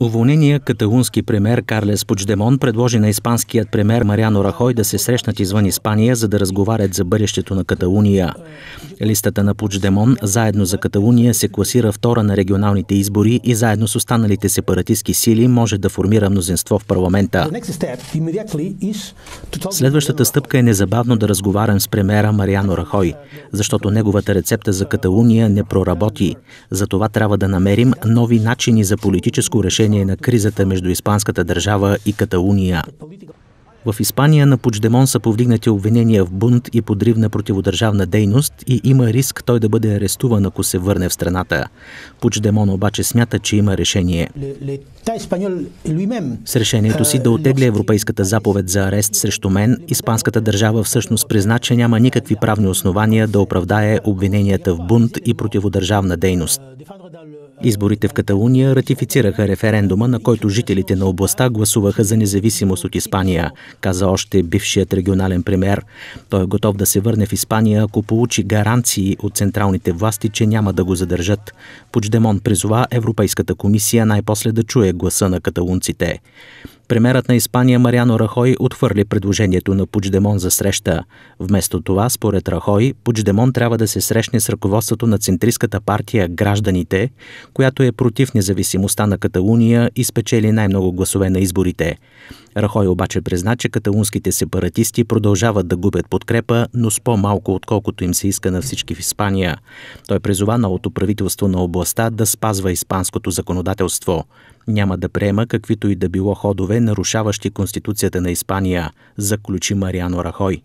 Уволнения каталунски премьер Карлес Почдемон предложи на испанският премьер Мариано Рахой да се срещнат извън Испания, за да разговарят за бъдещето на Каталуния. Листата на Почдемон заедно за Каталуния се класира втора на регионалните избори и заедно с останалите сепаратистски сили може да формира мнозинство в парламента. Следващата стъпка е незабавно да разговарям с премьера Мариано Рахой, защото неговата рецепта за Каталуния не проработи. Затова трябва да намерим нови начини за политическо решение наблюдение на кризата между Испанската държава и Каталуния. В Испания на Пучдемон са повдигнати обвинения в бунт и подрив на противодържавна дейност и има риск той да бъде арестуван, ако се върне в страната. Пучдемон обаче смята, че има решение. Е С решението си да е, отегля европейската заповед за арест срещу мен, испанската държава всъщност призна, че няма никакви правни основания да оправдае обвиненията в бунт и противодържавна дейност. Изборите в Каталуния ратифицираха референдума, на който жителите на областта гласуваха за независимост от Испания каза още бившият регионален премьер. Той е готов да се върне в Испания, ако получи гаранции от централните власти, че няма да го задържат. Почдемон призова Европейската комисия най-после да чуе гласа на каталунците. Премерът на Испания Мариано Рахой отхвърли предложението на Пучдемон за среща. Вместо това, според Рахой, Пучдемон трябва да се срещне с ръководството на центристската партия Гражданите, която е против независимостта на Каталуния и спечели най-много гласове на изборите. Рахой обаче призна, че каталунските сепаратисти продължават да губят подкрепа, но с по-малко отколкото им се иска на всички в Испания. Той призова новото правителство на областта да спазва испанското законодателство. Няма да приема каквито и да било ходове, нарушаващи Конституцията на Испания, заключи Мариано Рахой.